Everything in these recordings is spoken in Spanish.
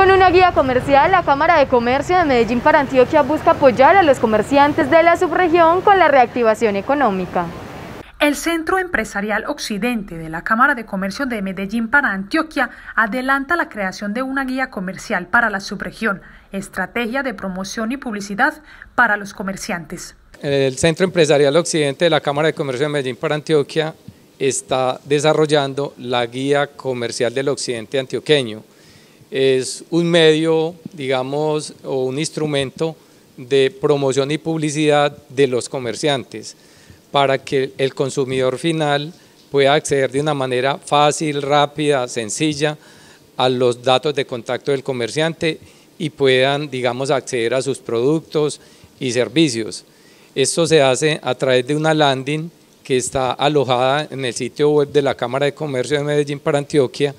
Con una guía comercial, la Cámara de Comercio de Medellín para Antioquia busca apoyar a los comerciantes de la subregión con la reactivación económica. El Centro Empresarial Occidente de la Cámara de Comercio de Medellín para Antioquia adelanta la creación de una guía comercial para la subregión, estrategia de promoción y publicidad para los comerciantes. El Centro Empresarial Occidente de la Cámara de Comercio de Medellín para Antioquia está desarrollando la guía comercial del occidente antioqueño es un medio, digamos, o un instrumento de promoción y publicidad de los comerciantes para que el consumidor final pueda acceder de una manera fácil, rápida, sencilla a los datos de contacto del comerciante y puedan, digamos, acceder a sus productos y servicios. Esto se hace a través de una landing que está alojada en el sitio web de la Cámara de Comercio de Medellín para Antioquia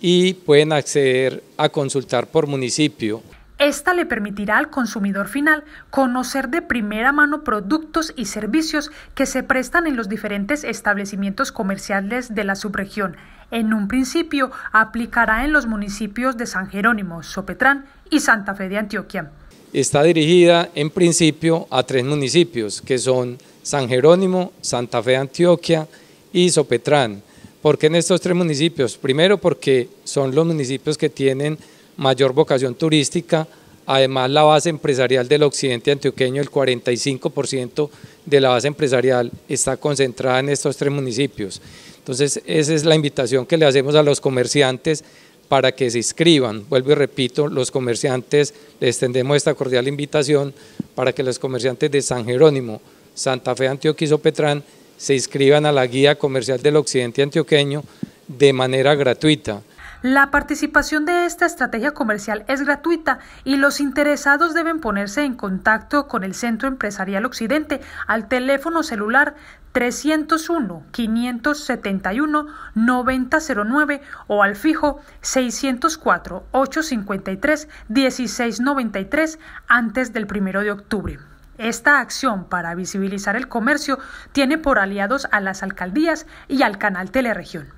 y pueden acceder a consultar por municipio. Esta le permitirá al consumidor final conocer de primera mano productos y servicios que se prestan en los diferentes establecimientos comerciales de la subregión. En un principio aplicará en los municipios de San Jerónimo, Sopetrán y Santa Fe de Antioquia. Está dirigida en principio a tres municipios que son San Jerónimo, Santa Fe de Antioquia y Sopetrán ¿Por qué en estos tres municipios? Primero porque son los municipios que tienen mayor vocación turística, además la base empresarial del occidente antioqueño, el 45% de la base empresarial está concentrada en estos tres municipios. Entonces esa es la invitación que le hacemos a los comerciantes para que se inscriban. Vuelvo y repito, los comerciantes, les extendemos esta cordial invitación para que los comerciantes de San Jerónimo, Santa Fe, Antioquia y Sopetrán se inscriban a la guía comercial del occidente antioqueño de manera gratuita. La participación de esta estrategia comercial es gratuita y los interesados deben ponerse en contacto con el Centro Empresarial Occidente al teléfono celular 301-571-9009 o al fijo 604-853-1693 antes del primero de octubre. Esta acción para visibilizar el comercio tiene por aliados a las alcaldías y al canal Teleregión.